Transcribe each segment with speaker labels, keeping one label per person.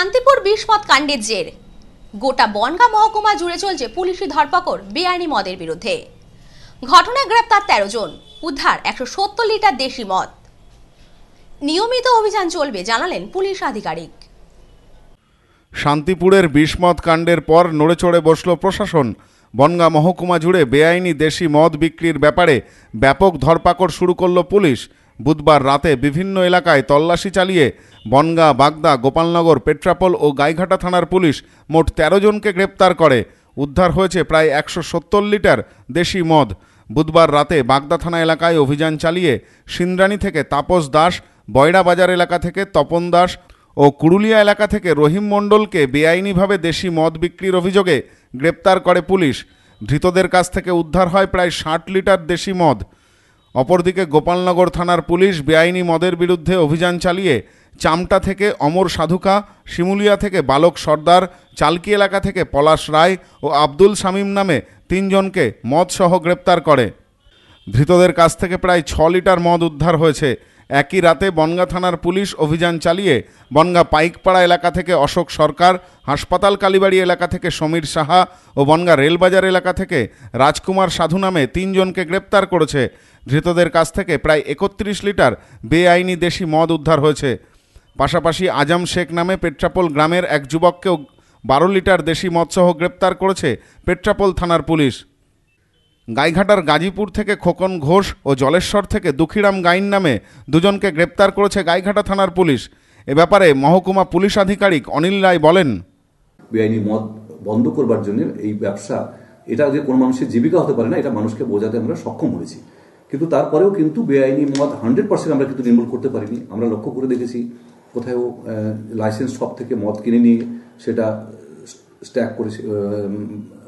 Speaker 1: শান্তিপুর বিস্মত কাণ্ডের জের গোটা বনগা মহকুমা জুড়ে চলছে পুলিশি ধরপাকড় বেআইনি মদের বিরুদ্ধে ঘটনায় গ্রেপ্তার তেরো জন উদ্ধার একশো সত্তর লিটার দেশি মদ নিয়মিত অভিযান চলবে জানালেন পুলিশ আধিকারিক
Speaker 2: শান্তিপুরের বিস্মত কাণ্ডের পর নড়েচড়ে বসল প্রশাসন বনগা মহকুমা জুড়ে বেআইনি দেশি মদ বিক্রির ব্যাপারে ব্যাপক ধরপাকড় শুরু করল পুলিশ বুধবার রাতে বিভিন্ন এলাকায় তল্লাশি চালিয়ে বনগা বাগদা গোপালনগর পেট্রাপোল ও গাইঘাটা থানার পুলিশ মোট ১৩ জনকে গ্রেপ্তার করে উদ্ধার হয়েছে প্রায় একশো লিটার দেশি মদ বুধবার রাতে বাগদা থানা এলাকায় অভিযান চালিয়ে সিন্দ্রাণী থেকে তাপস দাস বয়রা বাজার এলাকা থেকে তপন দাস ও কুরুলিয়া এলাকা থেকে রহিম মণ্ডলকে বেআইনিভাবে দেশি মদ বিক্রির অভিযোগে গ্রেপ্তার করে পুলিশ ধৃতদের কাছ থেকে উদ্ধার হয় প্রায় ষাট লিটার দেশি মদ অপরদিকে গোপালনগর থানার পুলিশ বেআইনি মদের বিরুদ্ধে অভিযান চালিয়ে চামটা থেকে অমর সাধুকা শিমুলিয়া থেকে বালক সর্দার চালকি এলাকা থেকে পলাশ রায় ও আব্দুল শামীম নামে তিনজনকে মদসহ গ্রেপ্তার করে ধৃতদের কাছ থেকে প্রায় ছ লিটার মদ উদ্ধার হয়েছে একই রাতে বনগা থানার পুলিশ অভিযান চালিয়ে বনগা পাইকপাড়া এলাকা থেকে অশোক সরকার হাসপাতাল কালীবাড়ি এলাকা থেকে সমীর সাহা ও বনগা রেলবাজার এলাকা থেকে রাজকুমার সাধু নামে তিনজনকে গ্রেপ্তার করেছে ধৃতদের কাছ থেকে প্রায় একত্রিশ লিটার বেআইনি দেশি মদ উদ্ধার হয়েছে পাশাপাশি আজম শেখ নামে পেট্রাপোল গ্রামের এক যুবককেও বারো লিটার দেশি মদসহ গ্রেপ্তার করেছে পেট্রাপোল থানার পুলিশ গাইঘাটার গাজীপুর থেকে খোকন ঘোষ ও জলেশ্বর থেকে দুখিরাম গাইন নামে দুজনকে গ্রেপ্তার করেছে গাইঘাটা থানার পুলিশ এ ব্যাপারে মহকুমা পুলিশ আধিকারিক অনিল রায় বলেন
Speaker 1: বেআইনি মদ বন্ধ করবার জন্য এই ব্যবসা এটা যে কোনো মানুষের জীবিকা হতে পারে না এটা মানুষকে বোঝাতে আমরা সক্ষম হয়েছি কিন্তু তারপরেও কিন্তু বেআইনি মদ হান্ড্রেড পার্সেন্ট আমরা কিন্তু নির্মূল করতে পারিনি আমরা লক্ষ্য করে দেখেছি কোথাও লাইসেন্স সব থেকে মদ কিনে নিয়ে সেটা স্ট্যাক করে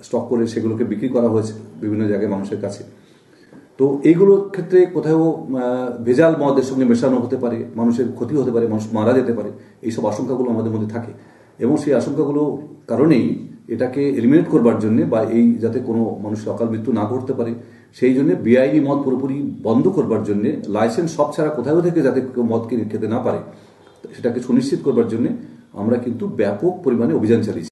Speaker 1: স্টক করে সেগুলোকে বিক্রি করা হয়েছে বিভিন্ন জায়গায় মানুষের কাছে তো এইগুলোর ক্ষেত্রে কোথাও ভেজাল মদের সঙ্গে মেশানো হতে পারে মানুষের ক্ষতি হতে পারে মানুষ মারা যেতে পারে এইসব আশঙ্কাগুলো আমাদের মধ্যে থাকে এবং সেই আশঙ্কাগুলো কারণেই এটাকে এলিমিনেট করবার জন্য বা এই যাতে কোনো মানুষের অকাল মৃত্যু না ঘটতে পারে সেই জন্য বিআইনি e মদ পুরোপুরি বন্ধ করবার জন্য লাইসেন্স সব ছাড়া কোথাও থেকে যাতে কেউ মদ কিনে খেতে না পারে সেটাকে সুনিশ্চিত করবার জন্য আমরা কিন্তু ব্যাপক পরিমাণে অভিযান চালিয়েছি